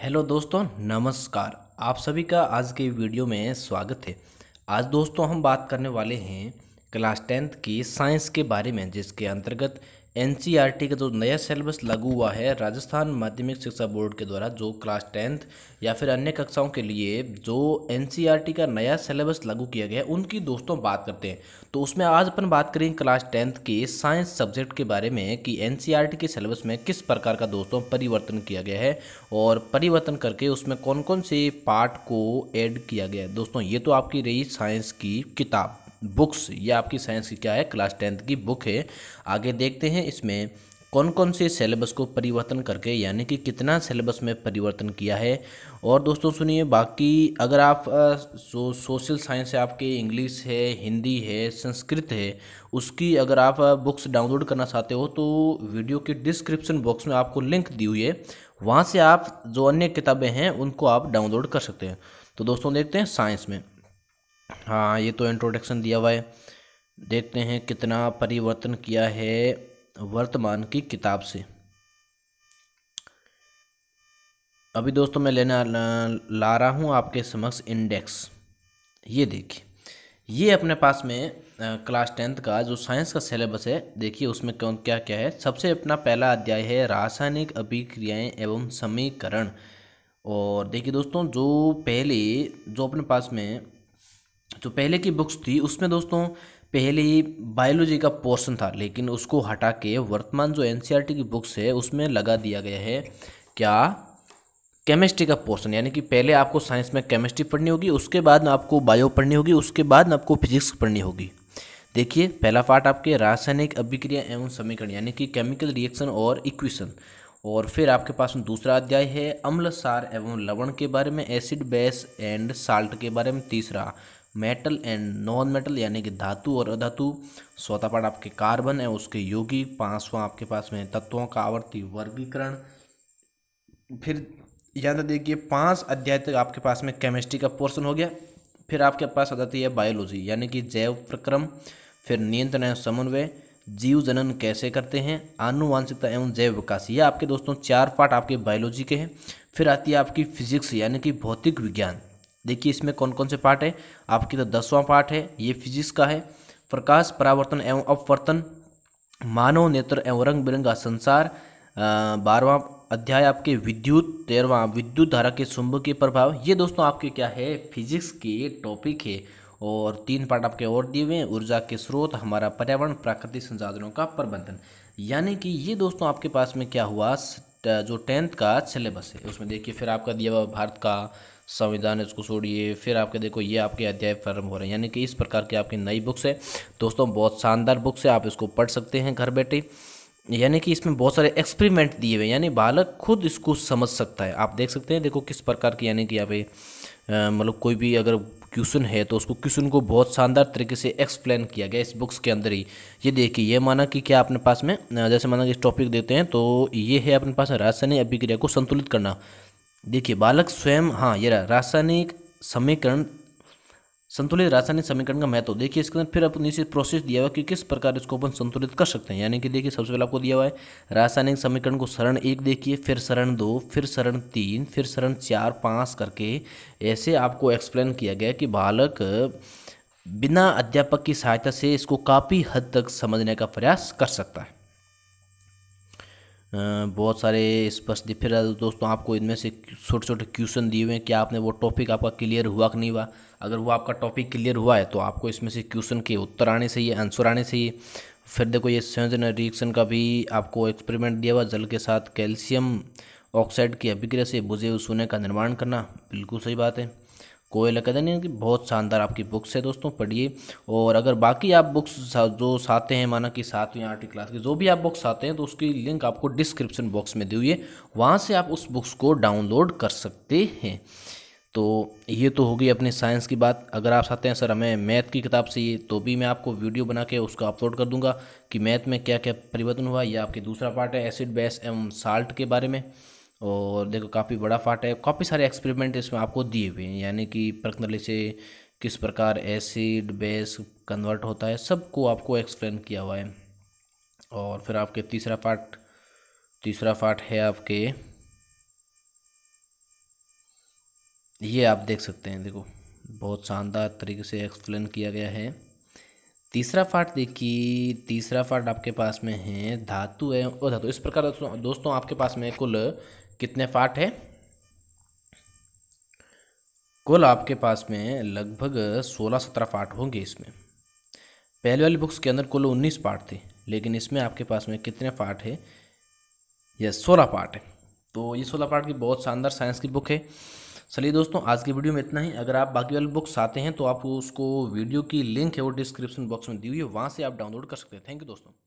hello दोस्तों नमस्कार आप सभी का आज के वीडियो में स्वागत है आज दोस्तों हम बात करने वाले हैं क्लास टेंथ की साइंस के बारे में जिसके अंतर्गत एन का जो नया सिलेबस लागू हुआ है राजस्थान माध्यमिक शिक्षा बोर्ड के द्वारा जो क्लास टेंथ या फिर अन्य कक्षाओं के लिए जो एन का नया सिलेबस लागू किया गया है उनकी दोस्तों बात करते हैं तो उसमें आज अपन बात करेंगे क्लास टेंथ के साइंस सब्जेक्ट के बारे में कि एन के सिलेबस में किस प्रकार का दोस्तों परिवर्तन किया गया है और परिवर्तन करके उसमें कौन कौन से पार्ट को एड किया गया है दोस्तों ये तो आपकी रही साइंस की किताब बुक्स ये आपकी साइंस की क्या है क्लास टेंथ की बुक है आगे देखते हैं इसमें कौन कौन से सिलेबस को परिवर्तन करके यानी कि कितना सिलेबस में परिवर्तन किया है और दोस्तों सुनिए बाकी अगर आप जो सोशल साइंस है आपके इंग्लिश है हिंदी है संस्कृत है उसकी अगर आप बुक्स डाउनलोड करना चाहते हो तो वीडियो के डिस्क्रिप्शन बॉक्स में आपको लिंक दी हुई है वहाँ से आप जो अन्य किताबें हैं उनको आप डाउनलोड कर सकते हैं तो दोस्तों देखते हैं साइंस में हाँ ये तो इंट्रोडक्शन दिया हुआ है देखते हैं कितना परिवर्तन किया है वर्तमान की किताब से अभी दोस्तों मैं लेना ला रहा हूँ आपके समक्ष इंडेक्स ये देखिए ये अपने पास में क्लास टेंथ का जो साइंस का सिलेबस है देखिए उसमें कौन क्या क्या है सबसे अपना पहला अध्याय है रासायनिक अभिक्रियाएं एवं समीकरण और देखिए दोस्तों जो पहले जो अपने पास में जो पहले की बुक्स थी उसमें दोस्तों पहले ही बायोलॉजी का पोर्शन था लेकिन उसको हटा के वर्तमान जो एन की बुक्स है उसमें लगा दिया गया है क्या केमिस्ट्री का पोर्शन यानी कि पहले आपको साइंस में केमिस्ट्री पढ़नी होगी उसके बाद ना आपको बायो पढ़नी होगी उसके बाद ना आपको फिजिक्स पढ़नी होगी देखिए पहला पार्ट आपके रासायनिक अभिक्रिया एवं समीकरण यानी कि केमिकल रिएक्शन और इक्वेशन और फिर आपके पास में दूसरा अध्याय है अम्ल सार एवं लवण के बारे में एसिड बेस एंड साल्ट के बारे में तीसरा मेटल एंड नॉन मेटल यानी कि धातु और अधातु चौथा पार्ट आपके कार्बन है उसके यौगिक पांचवा आपके पास में तत्वों का आवर्ती वर्गीकरण फिर याद देखिए पांच अध्याय तक आपके पास में केमिस्ट्री का पोर्शन हो गया फिर आपके पास आ जाती है बायोलॉजी यानी कि जैव प्रक्रम फिर नियंत्रण एवं समन्वय जीव जनन कैसे करते हैं आनुवांशिकता एवं जैव विकास ये आपके दोस्तों चार पार्ट आपके बायोलॉजी के हैं फिर आती है आपकी फिजिक्स यानी कि भौतिक विज्ञान देखिए इसमें कौन कौन से पार्ट है आपकी तो दसवां पार्ट है ये फिजिक्स का है प्रकाश परावर्तन एवं अपवर्तन मानव नेत्र एवं रंग बिरंगा संसार बारवा अध्याय आपके विद्युत तेरहवा विद्युत धारा के चुंबकीय प्रभाव ये दोस्तों आपके क्या है फिजिक्स के टॉपिक है और तीन पार्ट आपके और दिए हुए हैं ऊर्जा के स्रोत हमारा पर्यावरण प्राकृतिक संसाधनों का प्रबंधन यानी कि ये दोस्तों आपके पास में क्या हुआ Uh, जो टेंथ का सिलेबस है उसमें देखिए फिर आपका दिया हुआ भारत का संविधान इसको छोड़िए फिर आपके देखो ये आपके अध्याय प्रारंभ हो रहे हैं यानी कि इस प्रकार की आपकी नई बुक्स है दोस्तों बहुत शानदार बुक्स है आप इसको पढ़ सकते हैं घर बैठे यानी कि इसमें बहुत सारे एक्सपेरिमेंट दिए हुए यानी बालक खुद इसको समझ सकता है आप देख सकते हैं देखो किस प्रकार की यानी कि यहाँ पे मतलब कोई भी अगर क्वेश्चन है तो उसको क्वेश्चन को बहुत शानदार तरीके से एक्सप्लेन किया गया इस बुक्स के अंदर ही ये देखिए ये माना कि क्या अपने पास में जैसे माना कि टॉपिक देते हैं तो ये है अपने पास रासायनिक अभिक्रिया को संतुलित करना देखिए बालक स्वयं हाँ ये रासायनिक समीकरण संतुलित रासायनिक समीकरण का महत्व देखिए इसके अंदर फिर अपने नीचे प्रोसेस दिया हुआ है कि किस प्रकार इसको अपन संतुलित कर सकते हैं यानी कि देखिए सबसे पहले आपको दिया हुआ है रासायनिक समीकरण को शरण एक देखिए फिर शरण दो फिर शरण तीन फिर शरण चार पाँच करके ऐसे आपको एक्सप्लेन किया गया कि बालक बिना अध्यापक की सहायता से इसको काफ़ी हद तक समझने का प्रयास कर सकता है बहुत सारे स्पष्ट फिर दोस्तों आपको इनमें से छोटे छोटे क्वेश्चन दिए हुए हैं कि आपने वो टॉपिक आपका क्लियर हुआ कि नहीं हुआ अगर वो आपका टॉपिक क्लियर हुआ है तो आपको इसमें से क्वेश्चन के उत्तर आने चाहिए आंसर आने चाहिए फिर देखो ये संयोजन रिएक्शन का भी आपको एक्सपेरिमेंट दिया हुआ जल के साथ कैल्शियम ऑक्साइड की अभिक्रिया से बुझे हुए सोने का निर्माण करना बिल्कुल सही बात है कोयल अकेदमी की बहुत शानदार आपकी बुक्स है दोस्तों पढ़िए और अगर बाकी आप बुक्स जो साते हैं माना कि सातवीं आठवीं क्लास की जो भी आप बुक्स आते हैं तो उसकी लिंक आपको डिस्क्रिप्शन बॉक्स में दी हुई है वहाँ से आप उस बुक्स को डाउनलोड कर सकते हैं तो ये तो होगी अपने साइंस की बात अगर आप चाहते हैं सर हमें मैथ की किताब चाहिए तो भी मैं आपको वीडियो बना के उसको अपलोड कर दूंगा कि मैथ में क्या क्या परिवर्तन हुआ या आपके दूसरा पार्ट है एसिड बेस एवं साल्ट के बारे में और देखो काफ़ी बड़ा फाट है काफ़ी सारे एक्सपेरिमेंट इसमें आपको दिए हुए हैं यानी कि प्रकनली से किस प्रकार एसिड बेस कन्वर्ट होता है सबको आपको एक्सप्लेन किया हुआ है और फिर आपके तीसरा पार्ट तीसरा पार्ट है आपके ये आप देख सकते हैं देखो बहुत शानदार तरीके से एक्सप्लेन किया गया है तीसरा पार्ट देखिए तीसरा पार्ट आपके पास में है धातु है और धातु इस प्रकार दोस्तों आपके पास में कुल कितने पार्ट है कुल आपके पास में लगभग सोलह सत्रह पार्ट होंगे इसमें पहले वाली बुक्स के अंदर कुल उन्नीस पार्ट थे लेकिन इसमें आपके पास में कितने पार्ट है यह सोलह पार्ट है तो ये सोलह पार्ट की बहुत शानदार साइंस की बुक है चलिए दोस्तों आज की वीडियो में इतना ही अगर आप बाकी वाली बुक्स आते हैं तो आप उसको वीडियो की लिंक है वो डिस्क्रिप्शन बॉक्स में दी हुई है वहाँ से आप डाउनलोड कर सकते हैं थैंक यू दोस्तों